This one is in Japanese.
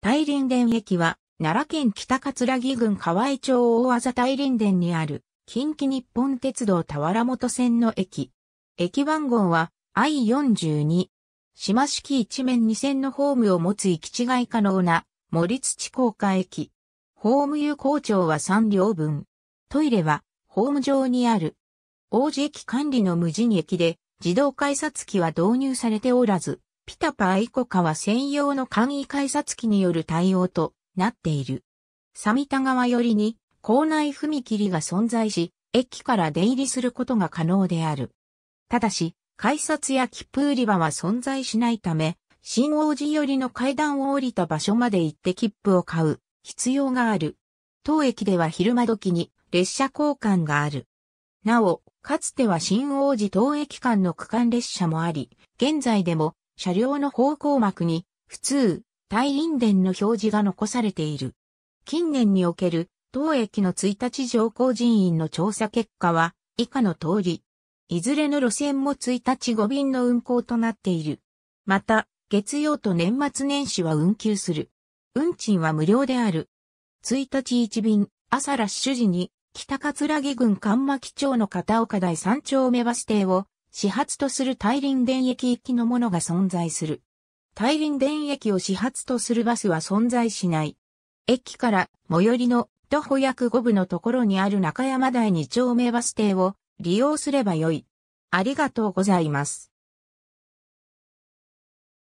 大林殿駅は、奈良県北葛城郡河合町大技大林殿にある、近畿日本鉄道田原本線の駅。駅番号は I42。島式一面二線のホームを持つ行き違い可能な森土高架駅。ホーム有効長は3両分。トイレはホーム上にある。王子駅管理の無人駅で自動改札機は導入されておらず、ピタパ愛子川専用の簡易改札機による対応となっている。サミタ川寄りに校内踏切が存在し、駅から出入りすることが可能である。ただし、改札や切符売り場は存在しないため、新王子寄りの階段を降りた場所まで行って切符を買う必要がある。当駅では昼間時に列車交換がある。なお、かつては新王子当駅間の区間列車もあり、現在でも車両の方向幕に、普通、大院電の表示が残されている。近年における、当駅の1日乗降人員の調査結果は、以下の通り、いずれの路線も1日5便の運行となっている。また、月曜と年末年始は運休する。運賃は無料である。1日1便、朝ラッシュ時に、北葛城郡神巻町の片岡台3丁目バス停を始発とする大輪電駅行きのものが存在する。大輪電駅を始発とするバスは存在しない。駅から最寄りの徒歩約5部のところにある中山台2丁目バス停を利用すればよい。ありがとうございます。